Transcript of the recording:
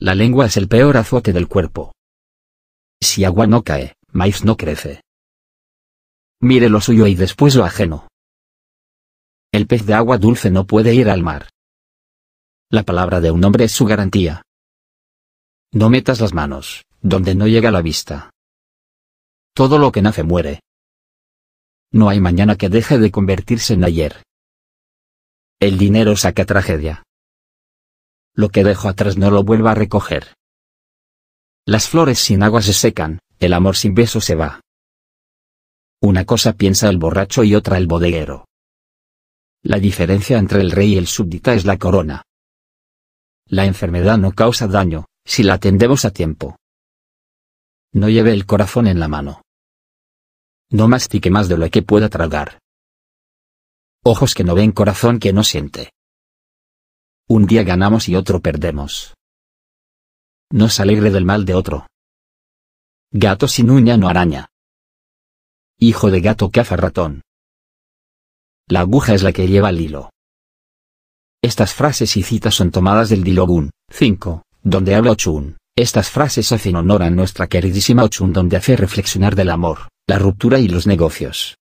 La lengua es el peor azote del cuerpo. Si agua no cae, maíz no crece. Mire lo suyo y después lo ajeno. El pez de agua dulce no puede ir al mar. La palabra de un hombre es su garantía. No metas las manos, donde no llega la vista. Todo lo que nace muere. No hay mañana que deje de convertirse en ayer. El dinero saca tragedia lo que dejo atrás no lo vuelva a recoger. Las flores sin agua se secan, el amor sin beso se va. Una cosa piensa el borracho y otra el bodeguero. La diferencia entre el rey y el súbdita es la corona. La enfermedad no causa daño, si la atendemos a tiempo. No lleve el corazón en la mano. No mastique más de lo que pueda tragar. Ojos que no ven corazón que no siente. Un día ganamos y otro perdemos. No se alegre del mal de otro. Gato sin uña no araña. Hijo de gato caza ratón. La aguja es la que lleva el hilo. Estas frases y citas son tomadas del Dilogun 5, donde habla Ochun. Estas frases hacen honor a nuestra queridísima Ochun donde hace reflexionar del amor, la ruptura y los negocios.